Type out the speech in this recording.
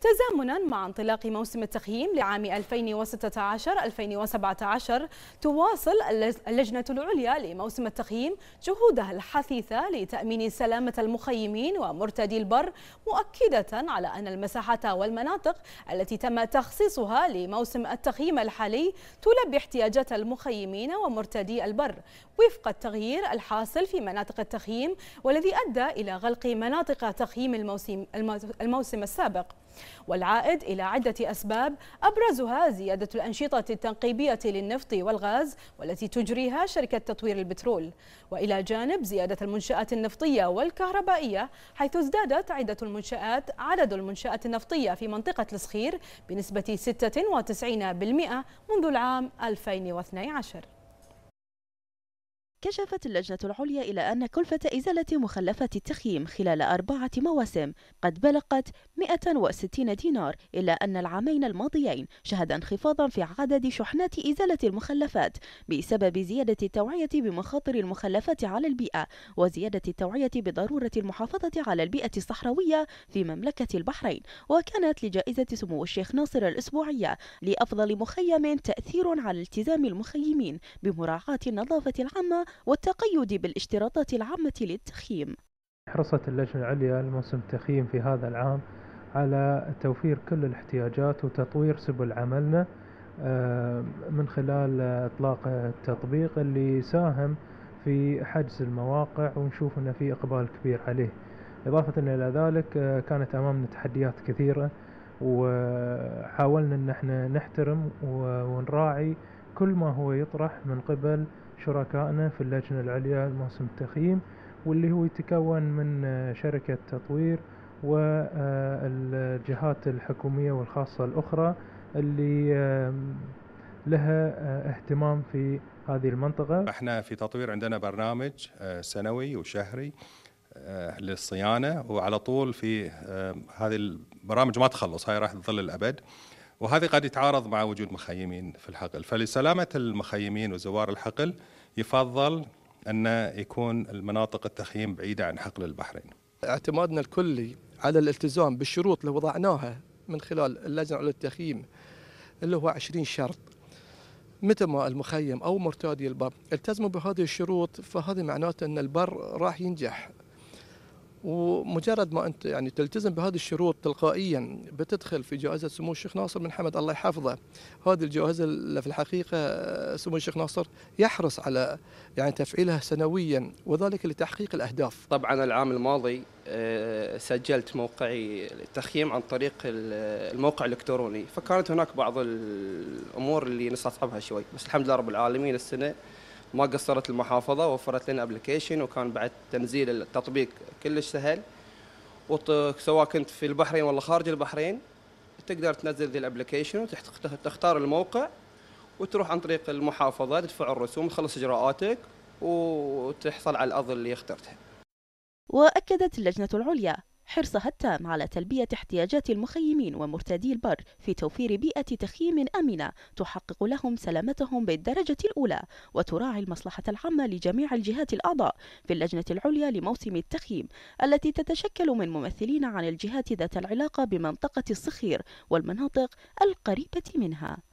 تزامنا مع انطلاق موسم التقييم لعام 2016-2017 تواصل اللجنة العليا لموسم التقييم جهودها الحثيثة لتأمين سلامة المخيمين ومرتدي البر مؤكدة على أن المساحات والمناطق التي تم تخصيصها لموسم التقييم الحالي تلبي احتياجات المخيمين ومرتدي البر وفق التغيير الحاصل في مناطق التخييم والذي أدى إلى غلق مناطق تخييم الموسم, الموسم السابق والعائد إلى عدة أسباب أبرزها زيادة الأنشطة التنقيبية للنفط والغاز والتي تجريها شركة تطوير البترول وإلى جانب زيادة المنشآت النفطية والكهربائية حيث ازدادت عدة المنشآت عدد المنشآت النفطية في منطقة الصخير بنسبة 96% منذ العام 2012 كشفت اللجنة العليا إلى أن كلفة إزالة مخلفة التخييم خلال أربعة مواسم قد بلغت 160 دينار إلا أن العامين الماضيين شهد انخفاضا في عدد شحنات إزالة المخلفات بسبب زيادة التوعية بمخاطر المخلفات على البيئة وزيادة التوعية بضرورة المحافظة على البيئة الصحراوية في مملكة البحرين وكانت لجائزة سمو الشيخ ناصر الأسبوعية لأفضل مخيم تأثير على التزام المخيمين بمراعاة النظافة العامة والتقيد بالاشتراطات العامة للتخييم حرصت اللجنة العليا لموسم التخييم في هذا العام على توفير كل الاحتياجات وتطوير سبل عملنا آه، من خلال اطلاق التطبيق اللي ساهم في حجز المواقع ونشوف انه في اقبال كبير عليه اضافة الى ذلك آه، كانت امامنا تحديات كثيرة وحاولنا ان احنا نحترم ونراعي كل ما هو يطرح من قبل شركائنا في اللجنة العليا لموسم التخييم واللي هو يتكون من آه، شركة تطوير والجهات آه، الحكومية والخاصة الأخرى اللي لها آه، اهتمام في هذه المنطقة احنا في تطوير عندنا برنامج سنوي وشهري للصيانة وعلى طول في هذه البرامج ما تخلص هاي راح تظل الأبد وهذه قد يتعارض مع وجود مخيمين في الحقل فلسلامة المخيمين وزوار الحقل يفضل أن يكون المناطق التخييم بعيدة عن حقل البحرين اعتمادنا الكلي على الالتزام بالشروط اللي وضعناها من خلال اللجنة على التخييم اللي هو 20 شرط متى ما المخيم أو مرتادي البر التزموا بهذه الشروط فهذا معناته أن البر راح ينجح ومجرد ما انت يعني تلتزم بهذه الشروط تلقائيا بتدخل في جائزه سمو الشيخ ناصر بن حمد الله يحفظه هذه الجائزه اللي في الحقيقه سمو الشيخ ناصر يحرص على يعني تفعيلها سنويا وذلك لتحقيق الاهداف طبعا العام الماضي آه، سجلت موقعي التخييم عن طريق الموقع الالكتروني فكانت هناك بعض الامور اللي نستصعبها شوي بس الحمد لله رب العالمين السنه ما قصرت المحافظه وفرت لنا ابلكيشن وكان بعد تنزيل التطبيق كلش سهل سواء كنت في البحرين ولا خارج البحرين تقدر تنزل ذي الابلكيشن وتختار الموقع وتروح عن طريق المحافظه تدفع الرسوم تخلص اجراءاتك وتحصل على الارض اللي اخترتها. واكدت اللجنه العليا حرصها التام على تلبية احتياجات المخيمين ومرتادي البر في توفير بيئة تخييم آمنة تحقق لهم سلامتهم بالدرجة الأولى وتراعي المصلحة العامة لجميع الجهات الأعضاء في اللجنة العليا لموسم التخييم التي تتشكل من ممثلين عن الجهات ذات العلاقة بمنطقة الصخير والمناطق القريبة منها